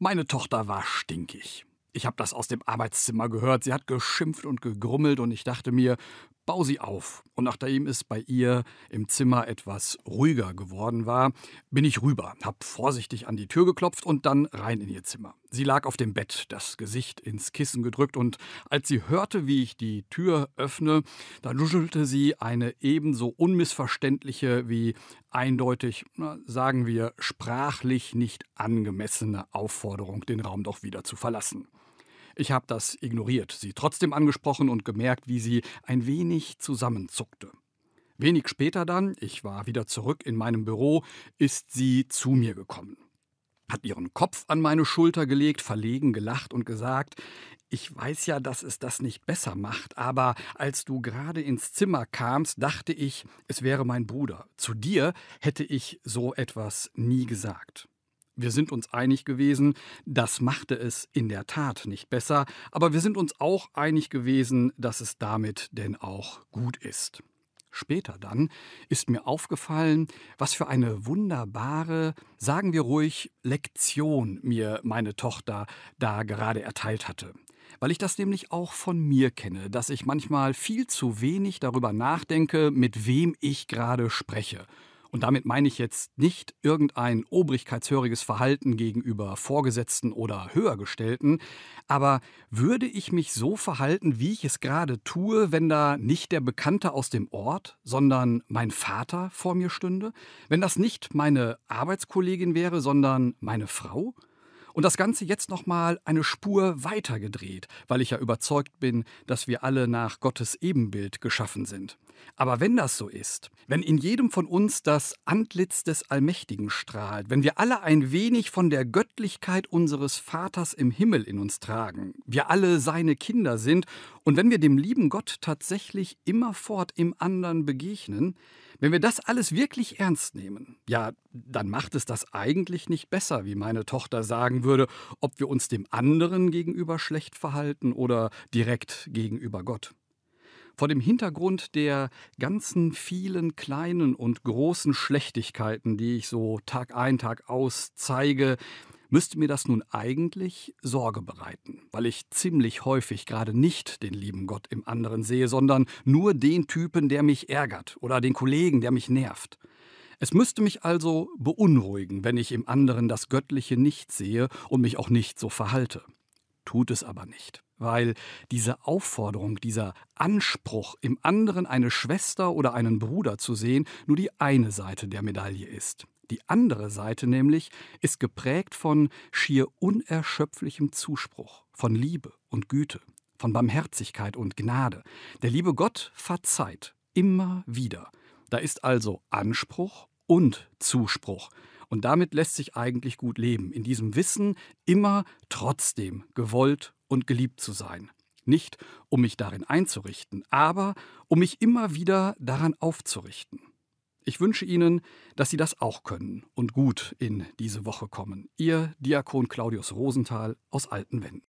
Meine Tochter war stinkig. Ich habe das aus dem Arbeitszimmer gehört. Sie hat geschimpft und gegrummelt und ich dachte mir, bau sie auf. Und nachdem es bei ihr im Zimmer etwas ruhiger geworden war, bin ich rüber, habe vorsichtig an die Tür geklopft und dann rein in ihr Zimmer. Sie lag auf dem Bett, das Gesicht ins Kissen gedrückt, und als sie hörte, wie ich die Tür öffne, da nuschelte sie eine ebenso unmissverständliche wie eindeutig, sagen wir, sprachlich nicht angemessene Aufforderung, den Raum doch wieder zu verlassen. Ich habe das ignoriert, sie trotzdem angesprochen und gemerkt, wie sie ein wenig zusammenzuckte. Wenig später dann, ich war wieder zurück in meinem Büro, ist sie zu mir gekommen hat ihren Kopf an meine Schulter gelegt, verlegen gelacht und gesagt, ich weiß ja, dass es das nicht besser macht, aber als du gerade ins Zimmer kamst, dachte ich, es wäre mein Bruder. Zu dir hätte ich so etwas nie gesagt. Wir sind uns einig gewesen, das machte es in der Tat nicht besser, aber wir sind uns auch einig gewesen, dass es damit denn auch gut ist. Später dann ist mir aufgefallen, was für eine wunderbare, sagen wir ruhig, Lektion mir meine Tochter da gerade erteilt hatte. Weil ich das nämlich auch von mir kenne, dass ich manchmal viel zu wenig darüber nachdenke, mit wem ich gerade spreche und damit meine ich jetzt nicht irgendein obrigkeitshöriges Verhalten gegenüber Vorgesetzten oder Höhergestellten, aber würde ich mich so verhalten, wie ich es gerade tue, wenn da nicht der Bekannte aus dem Ort, sondern mein Vater vor mir stünde? Wenn das nicht meine Arbeitskollegin wäre, sondern meine Frau? Und das Ganze jetzt nochmal eine Spur weiter gedreht, weil ich ja überzeugt bin, dass wir alle nach Gottes Ebenbild geschaffen sind. Aber wenn das so ist, wenn in jedem von uns das Antlitz des Allmächtigen strahlt, wenn wir alle ein wenig von der Göttlichkeit unseres Vaters im Himmel in uns tragen, wir alle seine Kinder sind und wenn wir dem lieben Gott tatsächlich immerfort im anderen begegnen, wenn wir das alles wirklich ernst nehmen, ja, dann macht es das eigentlich nicht besser, wie meine Tochter sagen würde, ob wir uns dem anderen gegenüber schlecht verhalten oder direkt gegenüber Gott. Vor dem Hintergrund der ganzen vielen kleinen und großen Schlechtigkeiten, die ich so Tag ein, Tag aus zeige, müsste mir das nun eigentlich Sorge bereiten, weil ich ziemlich häufig gerade nicht den lieben Gott im anderen sehe, sondern nur den Typen, der mich ärgert oder den Kollegen, der mich nervt. Es müsste mich also beunruhigen, wenn ich im anderen das Göttliche nicht sehe und mich auch nicht so verhalte tut es aber nicht, weil diese Aufforderung, dieser Anspruch, im anderen eine Schwester oder einen Bruder zu sehen, nur die eine Seite der Medaille ist. Die andere Seite nämlich ist geprägt von schier unerschöpflichem Zuspruch, von Liebe und Güte, von Barmherzigkeit und Gnade. Der liebe Gott verzeiht immer wieder. Da ist also Anspruch und Zuspruch. Und damit lässt sich eigentlich gut leben, in diesem Wissen immer trotzdem gewollt und geliebt zu sein. Nicht, um mich darin einzurichten, aber um mich immer wieder daran aufzurichten. Ich wünsche Ihnen, dass Sie das auch können und gut in diese Woche kommen. Ihr Diakon Claudius Rosenthal aus Altenwenden.